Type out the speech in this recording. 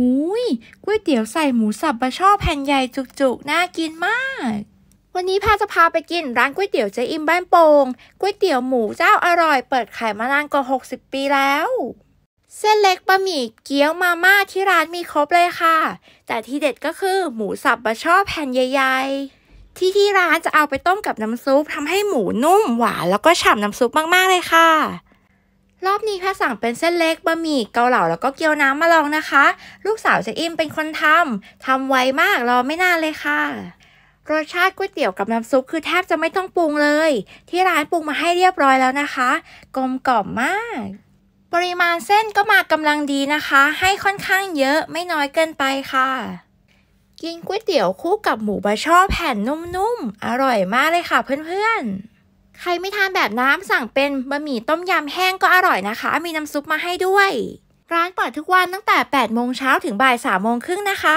หูยก๋วยเตี๋ยวใส่หมูสับปะช่อแผ่นใหญ่จุกๆน่ากินมาก วันนี้พาจะพาไปกินร้านก๋วยเตี๋ยวเจ๊อิมบ้านโปง่งก๋วยเตี๋ยวหมูเจ้าอร่อย เปิดขายมานานกว่า 60 ปีแล้ว เส้นเล็กบะหมี่เกี๊ยวมาม่าที่ร้านมีครบเลยค่ะ แต่ที่เด็ดก็คือ หมูสับปะช่อแผ่นใหญ่ๆ ที่ที่ร้านจะเอาไปต้มกับน้ำซุปทำให้หมูนุ่มหวานแล้วก็ฉ่ำน้ำซุปมากๆเลยค่ะรอบนี้แพทสั่งเป็นเส้นเล็กบะหมี่เกาเหลาแล้วก็เกี๊ยวน้ำมาลองนะคะ ลูกสาวเจอิมเป็นคนทำทำไวมากรอไม่นานเลยค่ะรสชาติก๋วยเตี๋ยวกับน้ำซุปคือแทบจะไม่ต้องปรุงเลย ที่ร้านปรุงมาให้เรียบร้อยแล้วนะคะ กลมกล่อมมาก ปริมาณเส้นก็มากำลังดีนะคะ ให้ค่อนข้างเยอะไม่น้อยเกินไปค่ะ กินก๋วยเตี๋ยวคู่กับหมูบะช่อแผ่นนุ่มๆอร่อยมากเลยค่ะ เพื่อนๆใครไม่ทานแบบน้ำสั่งเป็นบะหมี่ต้มยำแห้งก็อร่อยนะคะ มีน้ำซุปมาให้ด้วย ร้านเปิดทุกวันตั้งแต่8โมงเช้าถึงบ่าย3โมงครึ่งนะคะ